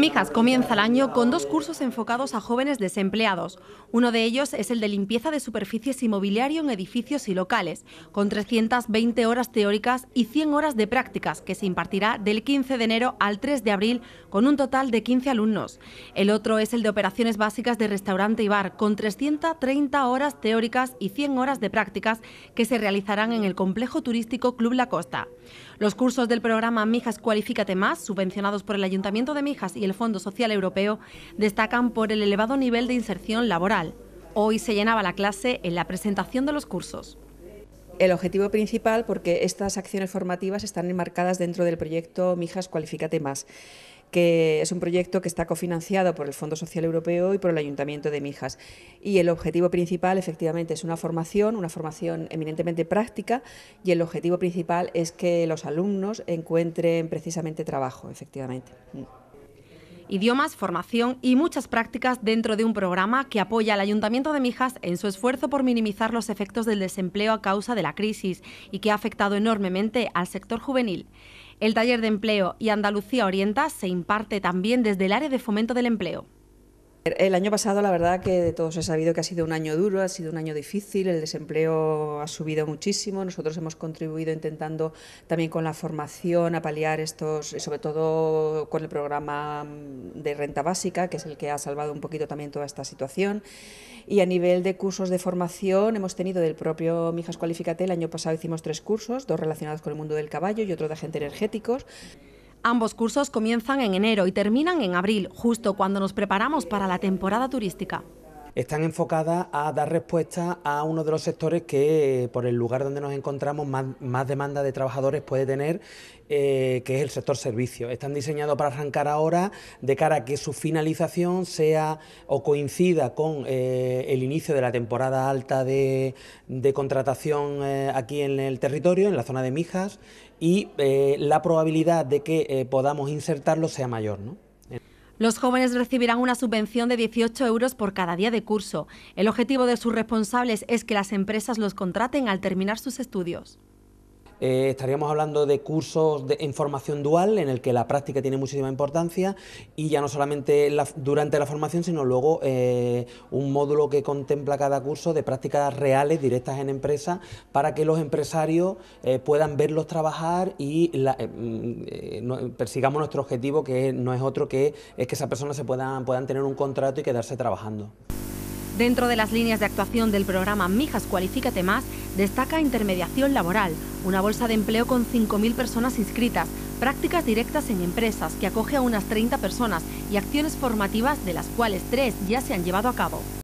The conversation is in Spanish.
Mijas comienza el año con dos cursos enfocados a jóvenes desempleados. Uno de ellos es el de limpieza de superficies inmobiliario en edificios y locales, con 320 horas teóricas y 100 horas de prácticas, que se impartirá del 15 de enero al 3 de abril, con un total de 15 alumnos. El otro es el de operaciones básicas de restaurante y bar, con 330 horas teóricas y 100 horas de prácticas, que se realizarán en el complejo turístico Club La Costa. Los cursos del programa Mijas Cualifícate Más, subvencionados por el Ayuntamiento de Mijas y el el Fondo Social Europeo destacan por el elevado nivel de inserción laboral. Hoy se llenaba la clase en la presentación de los cursos el objetivo principal, porque estas acciones formativas están enmarcadas dentro del proyecto Mijas Cualifícate Más, que es un proyecto que está cofinanciado por el Fondo Social Europeo y por el Ayuntamiento de Mijas. Y el objetivo principal, efectivamente, es una formación, una formación eminentemente práctica, y el objetivo principal es que los alumnos encuentren precisamente trabajo, efectivamente idiomas, formación y muchas prácticas dentro de un programa que apoya al Ayuntamiento de Mijas en su esfuerzo por minimizar los efectos del desempleo a causa de la crisis y que ha afectado enormemente al sector juvenil. El taller de empleo y Andalucía Orienta se imparte también desde el área de fomento del empleo. El año pasado, la verdad que de todos he sabido que ha sido un año duro, ha sido un año difícil, el desempleo ha subido muchísimo. Nosotros hemos contribuido intentando también con la formación a paliar estos, sobre todo con el programa mm, de renta básica, que es el que ha salvado un poquito también toda esta situación. Y a nivel de cursos de formación, hemos tenido del propio Mijas Cualificate, el año pasado hicimos tres cursos, dos relacionados con el mundo del caballo y otro de agentes energéticos. Ambos cursos comienzan en enero y terminan en abril, justo cuando nos preparamos para la temporada turística están enfocadas a dar respuesta a uno de los sectores que, por el lugar donde nos encontramos, más, demanda de trabajadores puede tener, eh, que es el sector servicio. Están diseñados para arrancar ahora de cara a que su finalización sea o coincida con eh, el inicio de la temporada alta de, contratación eh, aquí en el territorio, en la zona de Mijas, y la probabilidad de que podamos insertarlo sea mayor. ¿no? Los jóvenes recibirán una subvención de 18 euros por cada día de curso. El objetivo de sus responsables es que las empresas los contraten al terminar sus estudios. Eh, estaríamos hablando de cursos en formación dual, en el que la práctica tiene muchísima importancia y ya no solamente durante la formación, sino luego eh, un módulo que contempla cada curso de prácticas reales directas en empresa... para que los empresarios eh, puedan verlos trabajar y mm, persigamos nuestro objetivo, que no es otro que es que esas personas se puedan, puedan tener un contrato y quedarse trabajando. Dentro de las líneas de actuación del programa Mijas Cualifícate Más, destaca intermediación laboral, una bolsa de empleo con 5.000 personas inscritas, prácticas directas en empresas que acoge a unas 30 personas y acciones formativas de las cuales tres ya se han llevado a cabo.